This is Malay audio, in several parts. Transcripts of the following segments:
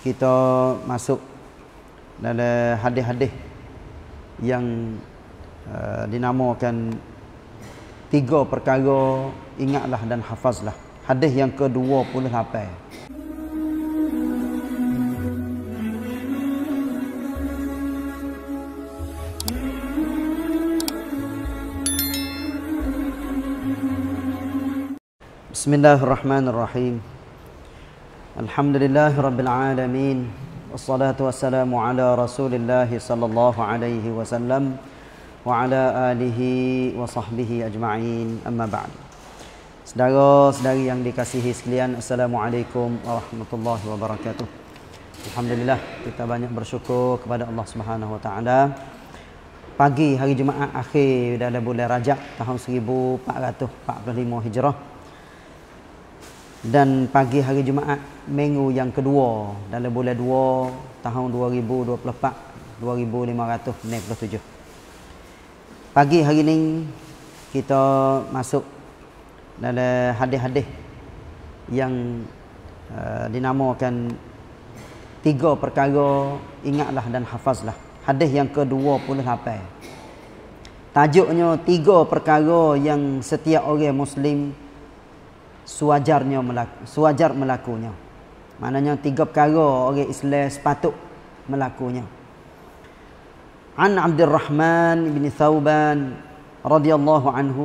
kita masuk dalam hadis-hadis yang uh, dinamakan tiga perkara ingatlah dan hafazlah hadis yang ke-28 Bismillahirrahmanirrahim. Alhamdulillah Rabbil Alamin Assalatu wassalamu ala Rasulillah sallallahu alaihi wasallam Wa ala alihi wa sahbihi ajma'in Amma ba'd Sedara-sedari yang dikasihi sekalian Assalamualaikum warahmatullahi wabarakatuh Alhamdulillah kita banyak bersyukur kepada Allah Subhanahu Wa Taala. Pagi hari Jumaat akhir dalam bulan Rajab tahun 1445 Hijrah dan pagi hari Jumaat minggu yang kedua dalam bulan dua tahun 2024 2597 pagi hari ini kita masuk dalam hadis-hadis yang uh, dinamakan tiga perkara ingatlah dan hafazlah hadis yang ke-28 tajuknya tiga perkara yang setiap orang muslim sewajarnya melaku, sewajar melakunya. Maknanya tiga perkara orang Islam sepatut melakunya. An Abdurrahman bin Thauban radhiyallahu anhu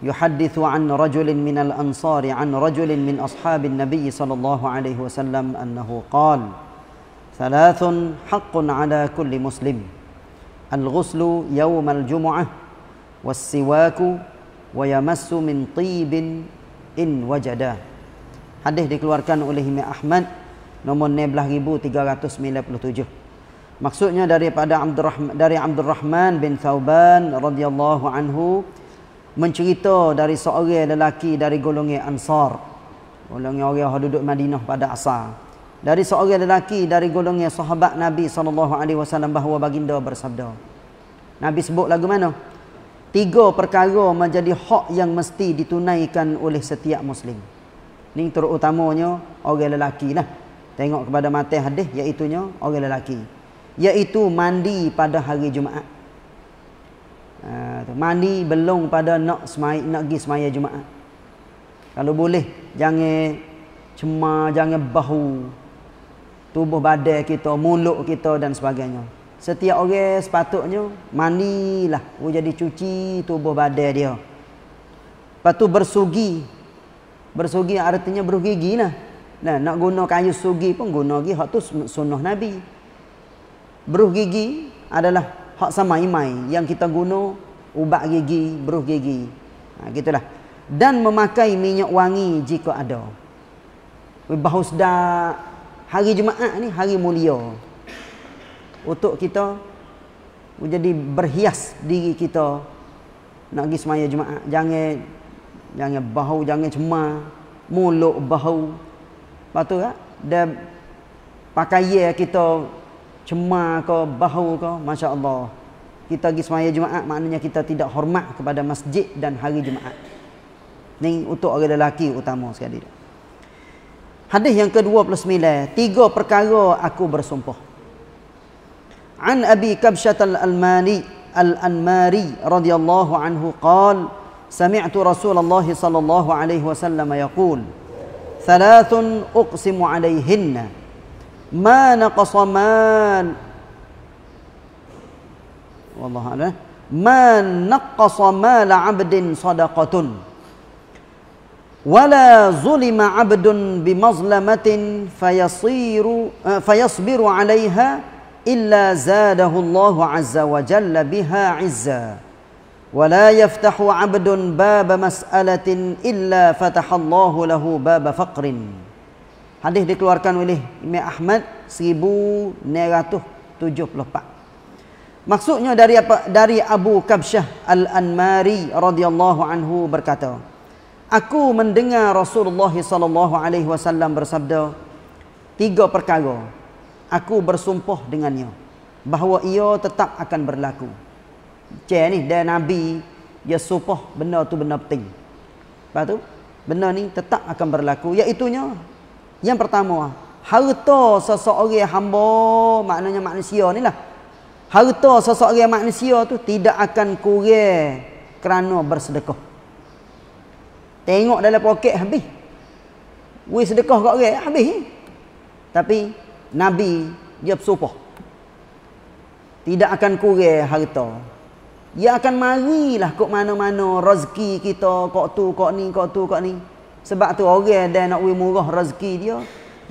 يحدث عن رجل من الأنصار عن رجل من أصحاب النبي صلى الله عليه وسلم أنه قال ثلاث حق على كل مسلم الغسل يوم الجمعة والسواك ويمس من طيب in wajada. Hadis dikeluarkan oleh Imam Ahmad nomor 16397. Maksudnya daripada Abdul Rahman dari Abdul Rahman bin Thauban radhiyallahu anhu mencerita dari seorang lelaki dari golongan Ansar. Golongan orang yang duduk Madinah pada asal. Dari seorang lelaki dari golongan sahabat Nabi SAW bahawa baginda bersabda. Nabi sebut lagu mana? Tiga perkara menjadi hak yang mesti ditunaikan oleh setiap muslim. Ini terutamanya orang lelaki lah. Tengok kepada mati hadis iaitu orang lelaki. Iaitu mandi pada hari Jumaat. Uh, mandi belum pada nak semai, nak pergi semaya Jumaat. Kalau boleh, jangan cema, jangan bahu. Tubuh badai kita, mulut kita dan sebagainya setiap orang sepatutnya mandilah jadi cuci tubuh badan dia lepas tu bersugi bersugi artinya berugi lah nah, nak guna kayu sugi pun guna lagi hak tu sunnah Nabi beruh gigi adalah hak sama imai yang kita guna ubat gigi, beruh gigi ha, gitulah dan memakai minyak wangi jika ada bahus dah hari Jumaat ni hari mulia untuk kita menjadi berhias diri kita nak pergi semaya jemaah jangan jangan bahu jangan cema mulut bahu patu tak ah, pakai pakaian kita cema ke bahu ke masya-Allah kita pergi semaya jemaah maknanya kita tidak hormat kepada masjid dan hari jemaah Ini untuk orang lelaki utama sekali Hadis yang ke-29, tiga perkara aku bersumpah. عن أبي كبشة الألماني الأنماري رضي الله عنه قال سمعت رسول الله صلى الله عليه وسلم يقول ثلاث أقسم عليهن ما نقص مال والله أعلم ما نقص مال عبد صدقة ولا ظلم عبد بمظلمة فيصير فيصبر عليها illa zadahu Allah azza wa jalla biha izza wa la yaftahu 'abdun bab mas'alatin illa fataha Allah lahu bab hadis dikeluarkan oleh Imam Ahmad 1974 maksudnya dari apa dari Abu Kabsyah Al-Anmari radhiyallahu anhu berkata aku mendengar Rasulullah sallallahu alaihi wasallam bersabda tiga perkara aku bersumpah dengannya bahawa ia tetap akan berlaku. Macam ni dia nabi dia sumpah benda tu benda penting. Lepas tu benda ni tetap akan berlaku iaitu yang pertama harta seseorang hamba maknanya manusia ni lah harta seseorang manusia tu tidak akan kurang kerana bersedekah. Tengok dalam poket habis. Wei sedekah kat orang habis. Tapi Nabi dia bersumpah tidak akan kurang harta. Ia akan marilah kok mana-mana rezeki kita, kok tu, kok ni, kok tu, kok ni. Sebab tu orang dan nak we murah rezeki dia,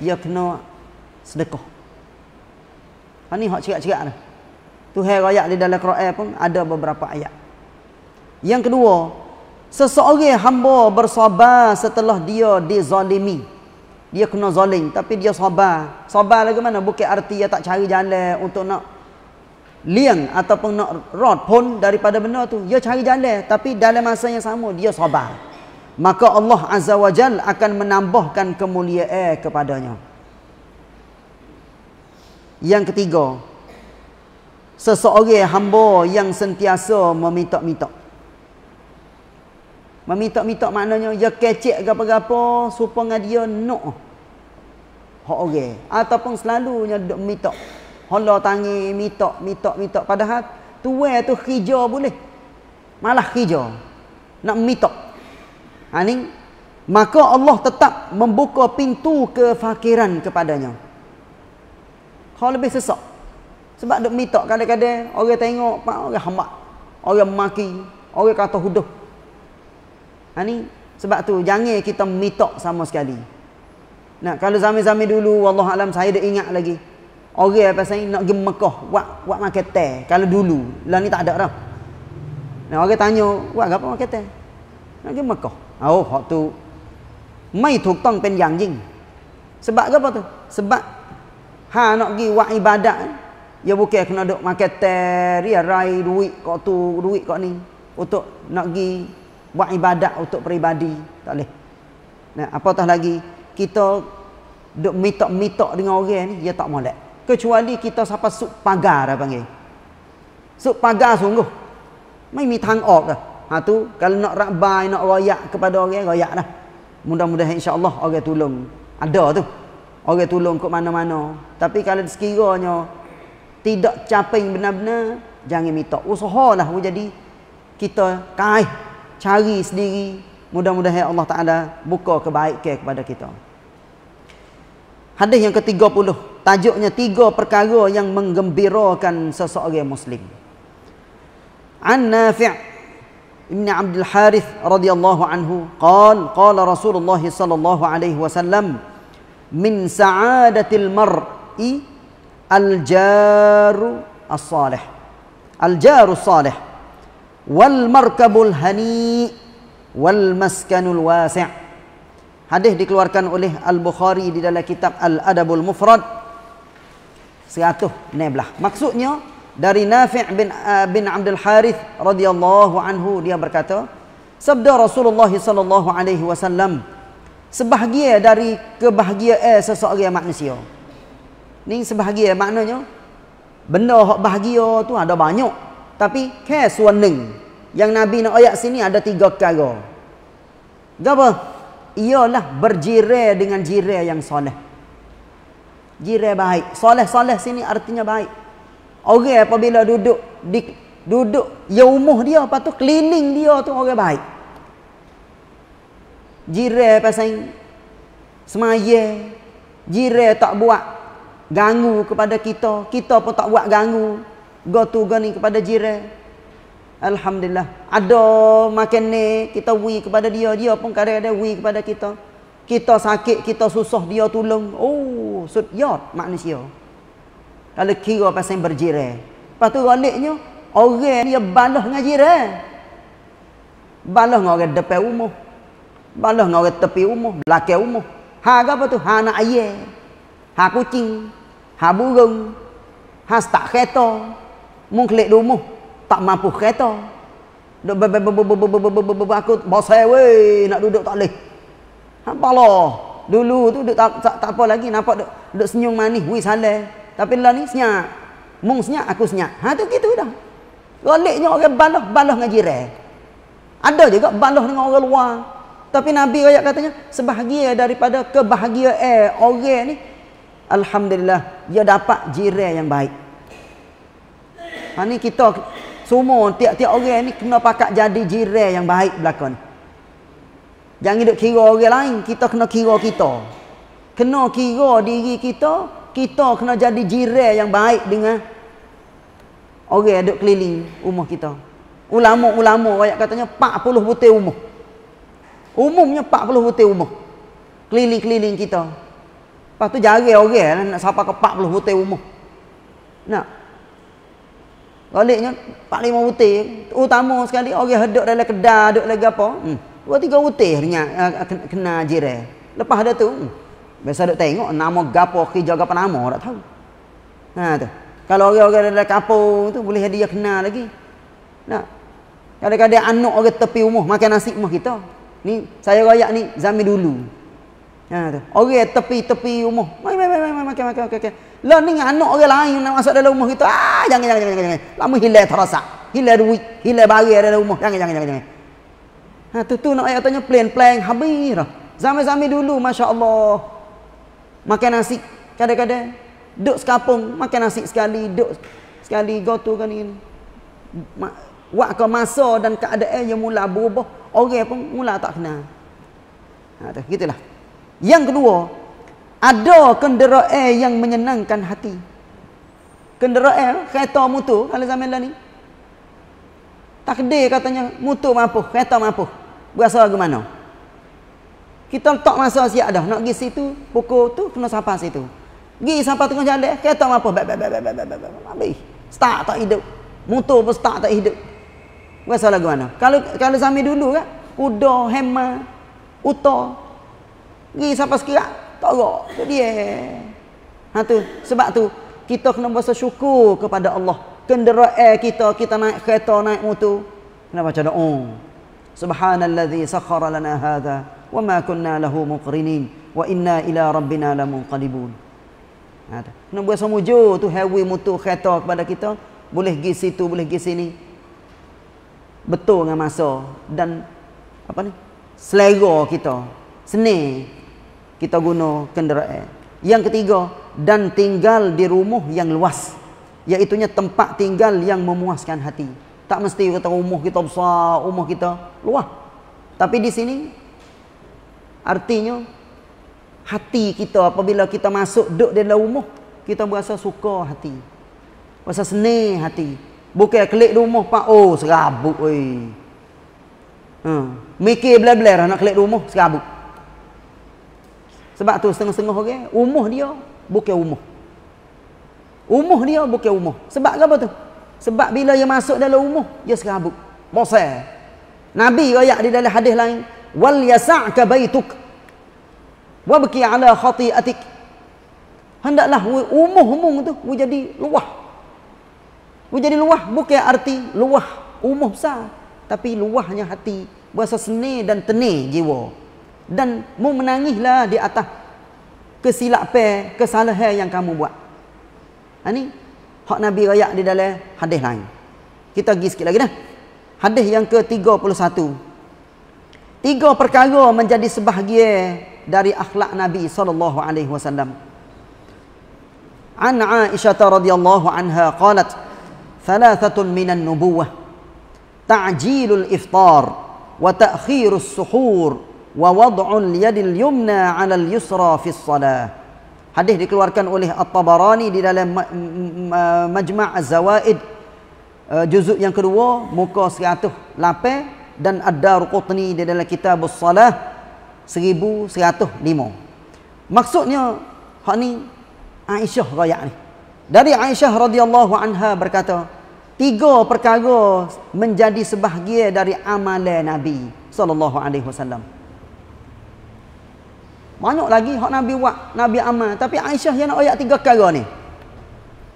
dia kena sedekah. Ha ni hak cerak-cerak lah. Tuhan ayat di dalam Quran pun ada beberapa ayat. Yang kedua, seseorang hamba bersabar setelah dia dizalimi dia kena zoling, tapi dia sabar sabar lagi mana bukan arti dia tak cari jalan untuk nak liang ataupun nak rot pun daripada benda tu dia cari jalan tapi dalam masa yang sama dia sabar maka Allah azza wajal akan menambahkan kemuliaan kepadanya yang ketiga seseorang hamba yang sentiasa meminta-minta Meminta-minta maknanya dia kecek ke apa-apa supaya dengan dia nak. Hak okay. orang. Ataupun selalunya duk minta. Hala tangi minta, minta, minta padahal tuan tu hija boleh. Malah hija. Nak minta. Ha Maka Allah tetap membuka pintu kefakiran kepadanya. Kau lebih sesak. Sebab duk minta kadang-kadang orang tengok, orang hamak, Orang maki. Orang kata huduh. Ha ni sebab tu jangan kita mitok sama sekali. Nah kalau zaman-zaman dulu wallah alam saya dah ingat lagi. Orang apa saya nak pergi Mekah buat buat makan teh. Kalau dulu lah ni tak ada dah. Nah orang tanya buat apa makan teh? Nak pergi Mekah. Ah, oh waktu mai tok tong pen yang jing. Sebab apa tu? Sebab ha nak pergi buat ibadat eh? ya bukan kena duk makan teh, ria ya, rai duit kau tu, duit kau ni untuk nak pergi buat ibadat untuk peribadi tak boleh nah, apatah lagi kita duk mitok-mitok dengan orang ni dia tak molek kecuali kita siapa sup pagar dah panggil sup pagar sungguh mai mitang ok dah ha tu kalau nak rabai nak royak kepada orang royak dah mudah-mudahan insyaallah orang tolong ada tu orang tolong ke mana-mana tapi kalau sekiranya tidak capai benar-benar jangan mitok usahalah jadi kita kaih cari sendiri mudah-mudahan ya Allah Taala buka kebaikan kepada kita. Hadis yang ke-30 tajuknya tiga perkara yang menggembirakan seseorang muslim. An Nafi' Ibn Abdul Harith radhiyallahu anhu qala qala Rasulullah sallallahu alaihi wasallam min sa'adatil mar'i al-jaru as-salih. Al-jaru as-salih. al jaru as salih al jaru salih wal markabul hani wal maskanul wasi' Hadis dikeluarkan oleh Al-Bukhari di dalam kitab Al-Adabul Mufrad Siatu neblah. Maksudnya dari Nafi' bin uh, bin Abdul Harith radhiyallahu anhu dia berkata, sabda Rasulullah sallallahu alaihi wasallam, sebahagia dari kebahagiaan seseorang manusia. Ni sebahagia maknanya benda hak bahagia tu ada banyak tapi care suaneng Yang Nabi nak ayat sini ada tiga kara Apa? Iyalah berjire dengan jire yang soleh jire baik Soleh-soleh sini artinya baik Orang apabila duduk di, Duduk Ya umuh dia apa tu keliling dia tu orang baik Jire pasang Semaya Jire tak buat Ganggu kepada kita Kita pun tak buat ganggu go tu go ni kepada jiran alhamdulillah ada makan ni kita wui kepada dia dia pun kadang ada wui kepada kita kita sakit kita susah dia tolong oh sudyot manusia kalau kira pasal berjiran lepas tu galaknya orang dia balas dengan jiran balas dengan orang depan rumah balas dengan orang tepi rumah belakang rumah ha apa tu ha nak ayam ha kucing ha burung ha tak kereta mung kelik rumah tak mampu kereta dok aku bosai wei nak duduk tak leh hampa lah dulu tu duduk tak, tak, apa lagi nampak duduk, duduk senyum manis wei salah tapi lah ni senyap mung senyap aku senyap ha tu gitu dah goliknya orang balah balah dengan jiran ada juga balah dengan orang luar tapi nabi ayat katanya sebahagia daripada kebahagiaan eh, orang ni alhamdulillah dia dapat jiran yang baik Ha ni kita semua tiap-tiap orang ni kena pakat jadi jiran yang baik belakon. Jangan hidup kira orang lain, kita kena kira kita. Kena kira diri kita, kita kena jadi jiran yang baik dengan orang yang duk keliling rumah kita. Ulama-ulama banyak katanya 40 butir rumah. Umumnya 40 butir rumah. Keliling-keliling kita. Lepas tu jarang orang lah nak sapa ke 40 butir rumah. Nak Baliknya Pak Lima butir Utama sekali Orang hidup dalam kedai Hidup lagi apa hmm. Dua tiga butir Renyak ah, ah, Kena jirai Lepas dia tu hmm. Biasa dia tengok Nama gapo Kerja gapa nama Tak tahu Ha tu Kalau orang-orang dalam kapur tu Boleh dia kena lagi Nah, Kadang-kadang anak orang tepi rumah Makan nasi rumah kita Ni Saya rakyat ni Zami dulu Ha tu. Orang tepi-tepi rumah. Mai mai mai mai mai makan makan okey okey. Lah ni anak orang lain nak masuk dalam rumah kita. Ah jangan jangan jangan jangan. Lama hilang terasa. Hilang duit, hilang bagi dalam rumah. Jangan jangan jangan jangan. Ha tu tu nak ayat tanya plan-plan habis dah. Zaman-zaman dulu masya-Allah. Makan nasi kadang-kadang duduk sekampung makan nasi sekali duduk sekali go tu kan ini. Wak kau masa dan keadaan yang mula berubah, orang pun mula tak kenal. Ha tu gitulah. Yang kedua, ada kenderaan yang menyenangkan hati. Kenderaan, kereta mutu, kalau zaman lah ni. Takde katanya mutu mampu, kereta mampu. Berasa ke mana? Kita tak masa siap dah. Nak pergi situ, pukul tu, kena sapa situ. Pergi sampai tengah jalan, kereta mampu. Bek, bek, bek, bek, bek, bek, Start tak hidup. mutu pun start tak hidup. Berasa lah mana? Kalau kalau zaman dulu kan, kuda, hema, utar, Pergi siapa sekirat, tolak tu dia. Ha tu, sebab tu kita kena bersyukur kepada Allah. Kenderaan kita, kita naik kereta, naik motor. Kena baca doa. Oh. Subhanallazi sakhara lana hadza wa ma kunna lahu muqrinin wa inna ila rabbina lamunqalibun. Ha tu. Kena bersemuju tu hawi motor kereta kepada kita. Boleh pergi situ, boleh pergi sini. Betul dengan masa dan apa ni? Selera kita. Senang kita guna kenderaan. Yang ketiga, dan tinggal di rumah yang luas. Iaitunya tempat tinggal yang memuaskan hati. Tak mesti kata rumah kita besar, rumah kita luas. Tapi di sini, artinya hati kita apabila kita masuk duduk dalam rumah, kita berasa suka hati. Rasa seni hati. Bukan klik rumah, pak, oh serabuk. Hmm. Mikir belah-belah nak klik rumah, serabuk. Sebab tu setengah-setengah orang, okay? umuh dia bukan umuh. Umuh dia bukan umuh. Sebab apa tu? Sebab bila dia masuk dalam umuh, dia serabut. Bosan. Nabi raya di dalam hadis lain, wal yasa'ka baituk wa baki ala khati'atik. Hendaklah umuh umuhmu tu menjadi luah. Menjadi luah bukan arti luah umuh besar, tapi luahnya hati, berasa seni dan teni jiwa dan mu menangislah di atas kesilapan, kesalahan yang kamu buat. Ini ha, hak Nabi raya di dalam hadis lain. Kita pergi sikit lagi dah. Hadis yang ke-31. Tiga perkara menjadi sebahagia dari akhlak Nabi sallallahu alaihi wasallam. An Aisyah radhiyallahu anha qalat thalathatun minan nubuwah ta'jilul iftar wa ta'khirus suhur wa wad'un yadil yumna 'ala al-yusra fi shalah hadis dikeluarkan oleh at-tabarani di dalam majma' az-zawaid uh, juzuk yang kedua muka 108 dan ad-darqutni di dalam kitab as-salah 1105 maksudnya hak ni aisyah royak ni dari aisyah radhiyallahu anha berkata tiga perkara menjadi sebahagian dari amalan nabi sallallahu alaihi wasallam banyak lagi hak Nabi buat, Nabi amal. Tapi Aisyah yang nak ayat tiga kali ni.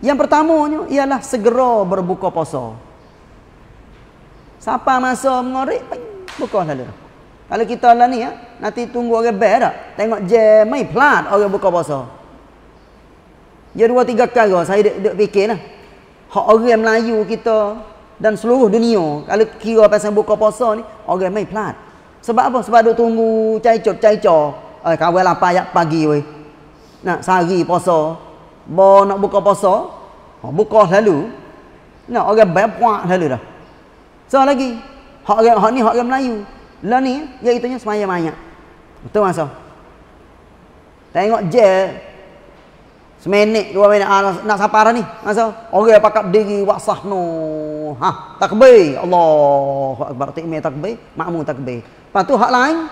Yang pertamanya ialah segera berbuka puasa. Siapa masa mengorek, buka selalu. Kalau kita lah ni, ya, nanti tunggu orang ber tak? Tengok je, mai plat, orang buka puasa. Ya dua tiga kali saya duk, duk fikir lah. Hak orang Melayu kita dan seluruh dunia. Kalau kira pasal buka puasa ni, orang mai plat. Sebab apa? Sebab duk tunggu cai cot cai cot. Eh, kawal lah apa ayat pagi weh. Nak sehari puasa. Bo nak buka puasa. Ha, buka selalu. Nak orang bayar puak selalu dah. So lagi. Hak orang hak ni hak orang Melayu. Lah ni iaitu nya semaya mayat. Betul masa. Tengok je Semenit. dua minit ah, nak sapar ni. Masa ha, orang pakak diri buat sahno. Ha, takbir. Allahu akbar. Takbir takbir. takbir. Patu hak lain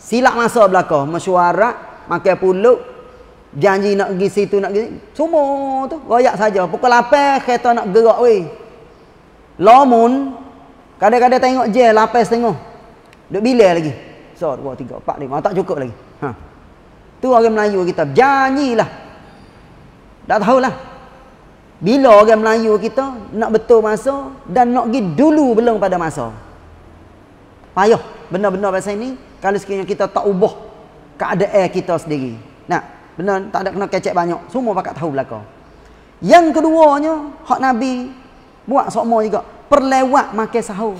silap masa belaka mesyuarat makan puluk janji nak pergi situ nak pergi semua tu royak saja pukul 8 kereta nak gerak weh lamun kadang-kadang tengok je 8 setengah duk bila lagi so 2 3 4 5 tak cukup lagi ha tu orang Melayu kita janjilah dah tahu lah, bila orang Melayu kita nak betul masa dan nak pergi dulu belum pada masa payah benda-benda pasal ini kalau sekiranya kita tak ubah keadaan kita sendiri nah benar tak ada kena kecek banyak semua pakat tahu belaka yang keduanya hak nabi buat semua juga perlewat makan sahur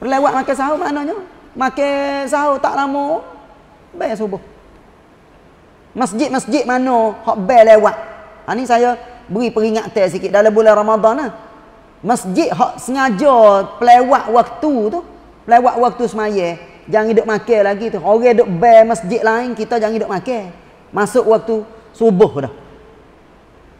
perlewat makan sahur maknanya makan sahur tak lama bayar subuh masjid-masjid mana hak bayar lewat ha, ini saya beri peringatan sikit dalam bulan Ramadan lah. masjid hak sengaja pelewat waktu tu Lewat waktu semaya Jangan hidup makan lagi tu Orang hidup bear masjid lain Kita jangan hidup makan Masuk waktu subuh dah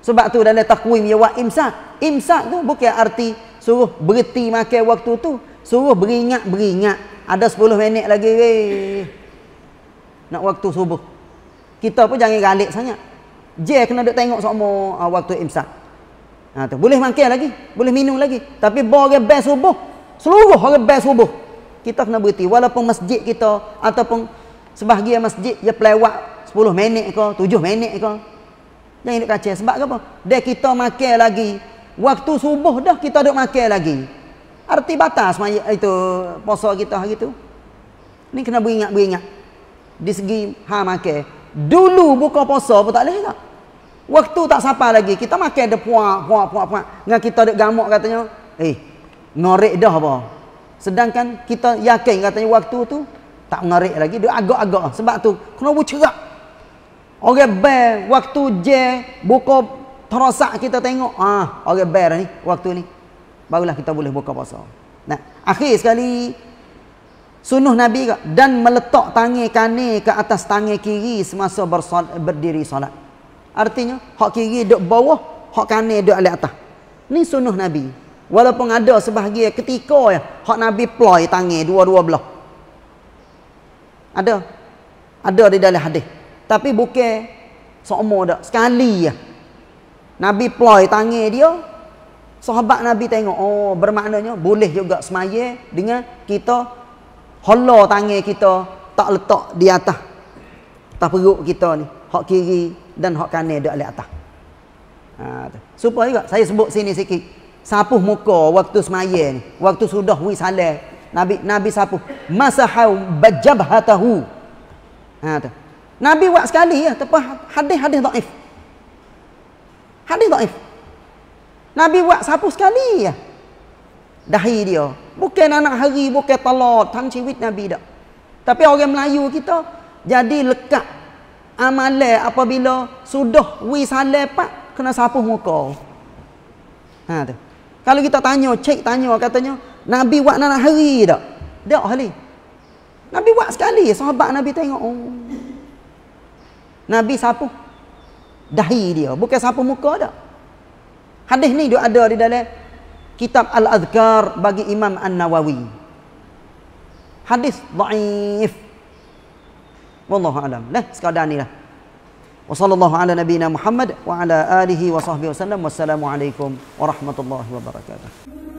Sebab tu dalam takwim Ya wa'im sak Imsak tu bukan arti suruh berhenti makan waktu tu. Suruh beringat-beringat. Ada 10 minit lagi. Weh. Nak waktu subuh. Kita pun jangan galak sangat. Je kena duk tengok semua ah, waktu imsak. Ha, Boleh makan lagi. Boleh minum lagi. Tapi boleh best subuh. Seluruh orang best subuh kita kena berhenti walaupun masjid kita ataupun sebahagian masjid dia pelewat 10 minit ke 7 minit ke jangan duduk kacau sebab apa dia kita makan lagi waktu subuh dah kita duduk makan lagi arti batas itu puasa kita hari tu ni kena beringat-beringat di segi ha makan dulu buka puasa pun tak boleh tak waktu tak sampai lagi kita makan dia puak puak puak puak dengan kita duduk gamuk katanya eh ngorek dah apa Sedangkan kita yakin katanya waktu tu tak mengarik lagi. Dia agak-agak. Sebab tu kena bercerak. Orang bear waktu je buka terosak kita tengok. ah Orang bear ni waktu ni. Barulah kita boleh buka puasa. Nah, akhir sekali sunuh Nabi kat, dan meletak tangan kanan ke atas tangan kiri semasa bersol, berdiri solat. Artinya, hak kiri duduk bawah, hak kanan duduk di atas. Ni sunuh Nabi. Walaupun ada sebahagian ketika ya, hak Nabi ploy tangan dua-dua belah. Ada. Ada di dalam hadis. Tapi bukan seumur dak. Sekali ya. Nabi ploy tangan dia, sahabat Nabi tengok, oh bermaknanya boleh juga semaya dengan kita hola tangan kita tak letak di atas. Tak perut kita ni, hak kiri dan hak kanan dak di atas. Ha, supaya juga saya sebut sini sikit sapuh muka waktu semaya ni waktu sudah wi salat nabi nabi sapuh masaha bajabhatahu ha tu nabi buat sekali ya tepa hadis-hadis dhaif hadis dhaif nabi buat sapu sekali ya dahi dia bukan anak hari bukan talat tang ciwit nabi dak tapi orang Melayu kita jadi lekat amalan apabila sudah wi salat pak kena sapuh muka ha tu kalau kita tanya, cek tanya katanya, Nabi buat nanah hari tak? Tak hari. Nabi buat sekali, sahabat Nabi tengok. Oh. Nabi sapu. Dahi dia, bukan sapu muka tak? Hadis ni dia ada di dalam kitab Al-Azkar bagi Imam An-Nawawi. Hadis da'if. alam. Nah, sekadar ni lah. Wassallallahu ala nabiyyina Muhammad wa ala alihi wa sahbihi wasallam. Wassalamualaikum warahmatullahi wabarakatuh.